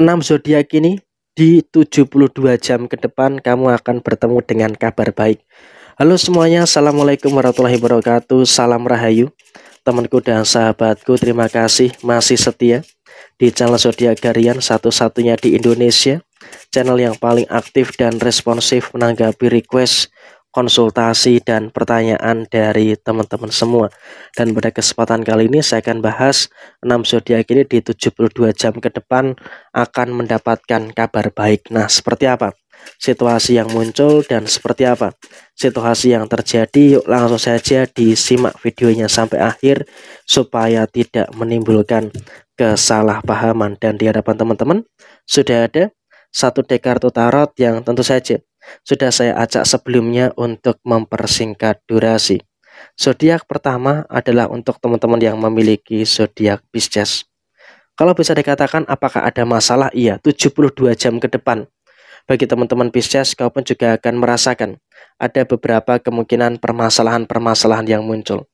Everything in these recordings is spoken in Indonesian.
6 zodiak ini di 72 jam ke depan kamu akan bertemu dengan kabar baik. Halo semuanya, Assalamualaikum warahmatullahi wabarakatuh, salam rahayu. Temanku dan sahabatku, terima kasih masih setia di channel Zodiak Garian satu-satunya di Indonesia. Channel yang paling aktif dan responsif menanggapi request konsultasi dan pertanyaan dari teman-teman semua. Dan pada kesempatan kali ini saya akan bahas 6 zodiak ini di 72 jam ke depan akan mendapatkan kabar baik. Nah, seperti apa? Situasi yang muncul dan seperti apa? Situasi yang terjadi, yuk langsung saja disimak videonya sampai akhir supaya tidak menimbulkan kesalahpahaman dan di hadapan teman-teman sudah ada satu dekartu tarot yang tentu saja sudah saya ajak sebelumnya untuk mempersingkat durasi. Zodiak pertama adalah untuk teman-teman yang memiliki zodiak Pisces. Kalau bisa dikatakan apakah ada masalah? Iya, 72 jam ke depan. Bagi teman-teman Pisces, kau pun juga akan merasakan ada beberapa kemungkinan permasalahan-permasalahan yang muncul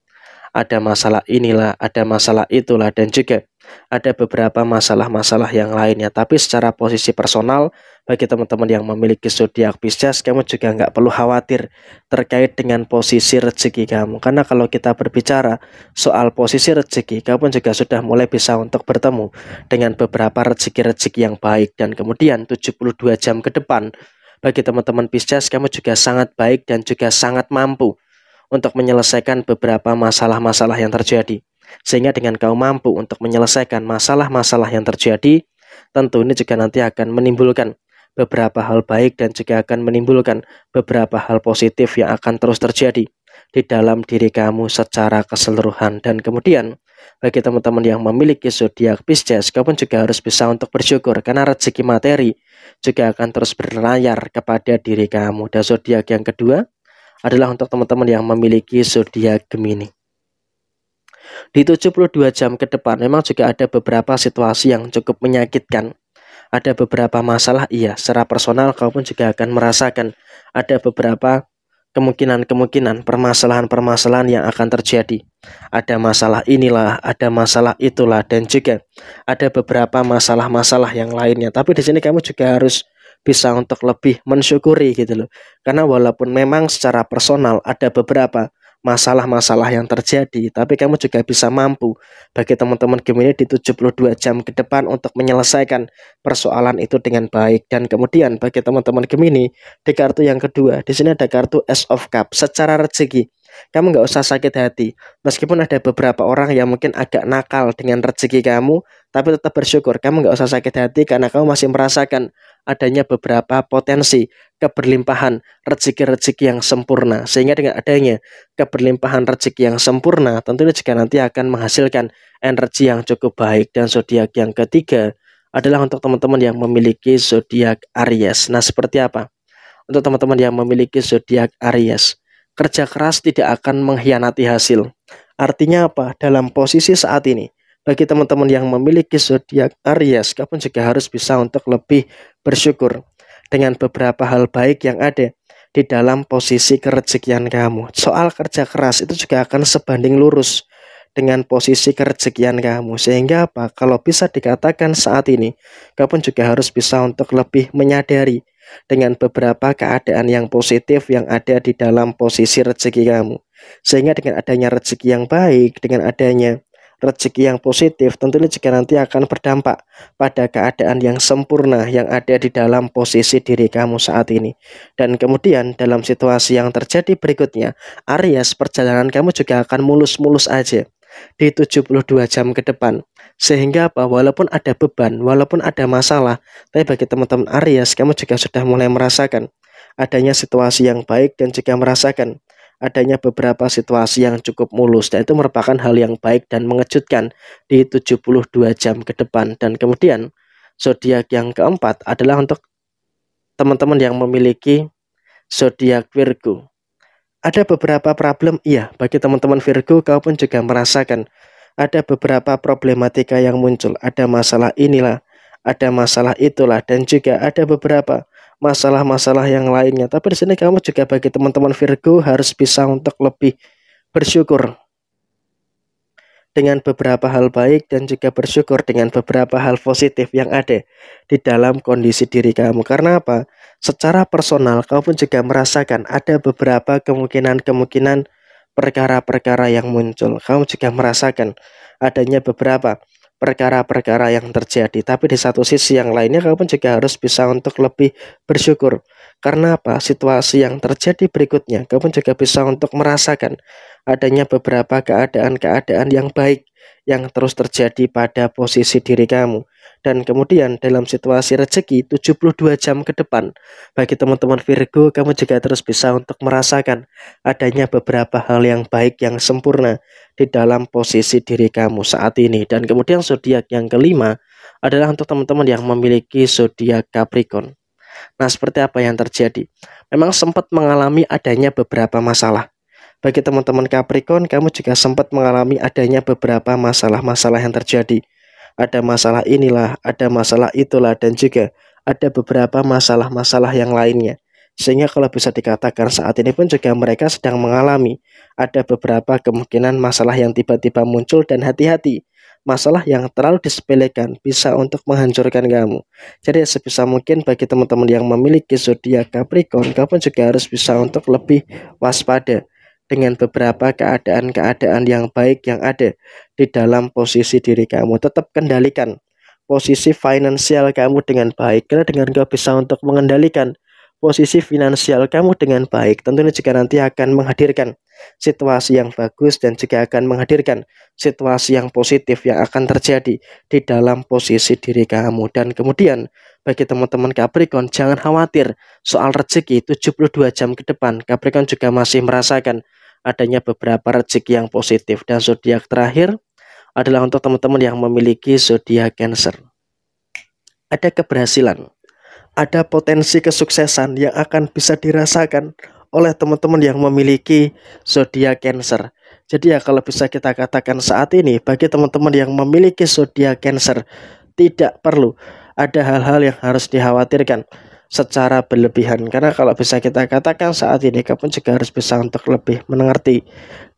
ada masalah inilah, ada masalah itulah, dan juga ada beberapa masalah-masalah yang lainnya. Tapi secara posisi personal, bagi teman-teman yang memiliki zodiak Pisces, kamu juga nggak perlu khawatir terkait dengan posisi rezeki kamu. Karena kalau kita berbicara soal posisi rezeki, kamu pun juga sudah mulai bisa untuk bertemu dengan beberapa rezeki-rezeki yang baik. Dan kemudian 72 jam ke depan, bagi teman-teman Pisces, kamu juga sangat baik dan juga sangat mampu untuk menyelesaikan beberapa masalah-masalah yang terjadi. Sehingga dengan kau mampu untuk menyelesaikan masalah-masalah yang terjadi, tentu ini juga nanti akan menimbulkan beberapa hal baik dan juga akan menimbulkan beberapa hal positif yang akan terus terjadi di dalam diri kamu secara keseluruhan. Dan kemudian, bagi teman-teman yang memiliki zodiak Pisces, kau pun juga harus bisa untuk bersyukur karena rezeki materi juga akan terus berlayar kepada diri kamu. Dan zodiak yang kedua adalah untuk teman-teman yang memiliki zodiak Gemini. Di 72 jam ke depan memang juga ada beberapa situasi yang cukup menyakitkan. Ada beberapa masalah iya, secara personal kau pun juga akan merasakan ada beberapa kemungkinan-kemungkinan permasalahan-permasalahan yang akan terjadi. Ada masalah inilah, ada masalah itulah, dan juga ada beberapa masalah-masalah yang lainnya. Tapi di sini kamu juga harus bisa untuk lebih mensyukuri gitu loh. Karena walaupun memang secara personal ada beberapa masalah-masalah yang terjadi, tapi kamu juga bisa mampu bagi teman-teman Gemini di 72 jam ke depan untuk menyelesaikan persoalan itu dengan baik. Dan kemudian bagi teman-teman Gemini di kartu yang kedua, di sini ada kartu S of Cup secara rezeki. Kamu nggak usah sakit hati. Meskipun ada beberapa orang yang mungkin agak nakal dengan rezeki kamu, tapi tetap bersyukur. Kamu nggak usah sakit hati karena kamu masih merasakan adanya beberapa potensi keberlimpahan rezeki-rezeki yang sempurna. Sehingga dengan adanya keberlimpahan rezeki yang sempurna, tentu juga nanti akan menghasilkan energi yang cukup baik. Dan zodiak yang ketiga adalah untuk teman-teman yang memiliki zodiak Aries. Nah, seperti apa? Untuk teman-teman yang memiliki zodiak Aries, kerja keras tidak akan mengkhianati hasil. Artinya apa? Dalam posisi saat ini, bagi teman-teman yang memiliki zodiak Aries, kamu juga harus bisa untuk lebih bersyukur dengan beberapa hal baik yang ada di dalam posisi kerejekian kamu. Soal kerja keras itu juga akan sebanding lurus dengan posisi kerejekian kamu. Sehingga apa? Kalau bisa dikatakan saat ini, kamu juga harus bisa untuk lebih menyadari dengan beberapa keadaan yang positif yang ada di dalam posisi rezeki kamu. Sehingga dengan adanya rezeki yang baik, dengan adanya rezeki yang positif tentunya juga nanti akan berdampak pada keadaan yang sempurna yang ada di dalam posisi diri kamu saat ini. Dan kemudian dalam situasi yang terjadi berikutnya, Aries perjalanan kamu juga akan mulus-mulus aja di 72 jam ke depan. Sehingga apa? Walaupun ada beban, walaupun ada masalah, tapi bagi teman-teman Aries, kamu juga sudah mulai merasakan adanya situasi yang baik dan juga merasakan adanya beberapa situasi yang cukup mulus dan itu merupakan hal yang baik dan mengejutkan di 72 jam ke depan dan kemudian zodiak yang keempat adalah untuk teman-teman yang memiliki zodiak Virgo ada beberapa problem, iya, bagi teman-teman Virgo, kau pun juga merasakan. Ada beberapa problematika yang muncul, ada masalah inilah, ada masalah itulah, dan juga ada beberapa masalah-masalah yang lainnya. Tapi di sini kamu juga bagi teman-teman Virgo harus bisa untuk lebih bersyukur dengan beberapa hal baik dan juga bersyukur dengan beberapa hal positif yang ada di dalam kondisi diri kamu. Karena apa? Secara personal kamu juga merasakan ada beberapa kemungkinan-kemungkinan perkara-perkara yang muncul. Kamu juga merasakan adanya beberapa perkara-perkara yang terjadi. Tapi di satu sisi yang lainnya kamu juga harus bisa untuk lebih bersyukur. Karena apa? Situasi yang terjadi berikutnya, kamu juga bisa untuk merasakan adanya beberapa keadaan-keadaan yang baik yang terus terjadi pada posisi diri kamu. Dan kemudian dalam situasi rezeki 72 jam ke depan, bagi teman-teman Virgo, kamu juga terus bisa untuk merasakan adanya beberapa hal yang baik yang sempurna di dalam posisi diri kamu saat ini. Dan kemudian zodiak yang kelima adalah untuk teman-teman yang memiliki zodiak Capricorn. Nah, seperti apa yang terjadi? Memang sempat mengalami adanya beberapa masalah bagi teman-teman Capricorn, kamu juga sempat mengalami adanya beberapa masalah-masalah yang terjadi. Ada masalah inilah, ada masalah itulah, dan juga ada beberapa masalah-masalah yang lainnya. Sehingga kalau bisa dikatakan saat ini pun juga mereka sedang mengalami ada beberapa kemungkinan masalah yang tiba-tiba muncul dan hati-hati. Masalah yang terlalu disepelekan bisa untuk menghancurkan kamu. Jadi sebisa mungkin bagi teman-teman yang memiliki zodiak Capricorn, kamu juga harus bisa untuk lebih waspada dengan beberapa keadaan-keadaan yang baik yang ada di dalam posisi diri kamu. Tetap kendalikan posisi finansial kamu dengan baik karena dengan kau bisa untuk mengendalikan posisi finansial kamu dengan baik, tentunya juga nanti akan menghadirkan situasi yang bagus dan juga akan menghadirkan situasi yang positif yang akan terjadi di dalam posisi diri kamu. Dan kemudian bagi teman-teman Capricorn jangan khawatir soal rezeki 72 jam ke depan. Capricorn juga masih merasakan adanya beberapa rezeki yang positif dan zodiak terakhir adalah untuk teman-teman yang memiliki zodiak Cancer. Ada keberhasilan, ada potensi kesuksesan yang akan bisa dirasakan oleh teman-teman yang memiliki zodiak Cancer. Jadi ya kalau bisa kita katakan saat ini bagi teman-teman yang memiliki zodiak Cancer tidak perlu ada hal-hal yang harus dikhawatirkan secara berlebihan karena kalau bisa kita katakan saat ini kamu juga harus bisa untuk lebih mengerti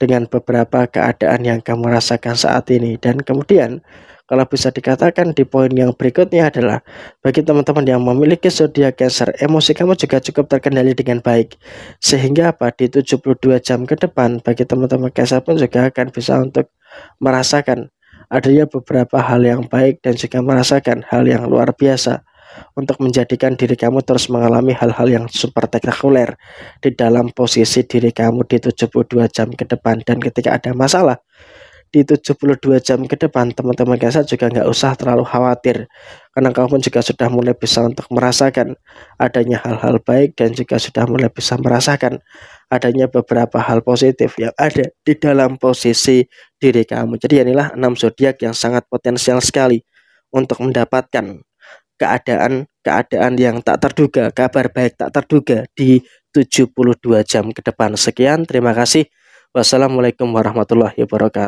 dengan beberapa keadaan yang kamu rasakan saat ini dan kemudian kalau bisa dikatakan di poin yang berikutnya adalah bagi teman-teman yang memiliki zodiak Cancer, emosi kamu juga cukup terkendali dengan baik. Sehingga apa di 72 jam ke depan bagi teman-teman Cancer pun juga akan bisa untuk merasakan adanya beberapa hal yang baik dan juga merasakan hal yang luar biasa untuk menjadikan diri kamu terus mengalami hal-hal yang super spektakuler di dalam posisi diri kamu di 72 jam ke depan dan ketika ada masalah di 72 jam ke depan teman-teman Gaza juga nggak usah terlalu khawatir karena kamu juga sudah mulai bisa untuk merasakan adanya hal-hal baik dan juga sudah mulai bisa merasakan adanya beberapa hal positif yang ada di dalam posisi diri kamu. Jadi inilah enam zodiak yang sangat potensial sekali untuk mendapatkan keadaan-keadaan yang tak terduga, kabar baik tak terduga di 72 jam ke depan. Sekian, terima kasih. Wassalamualaikum warahmatullahi wabarakatuh.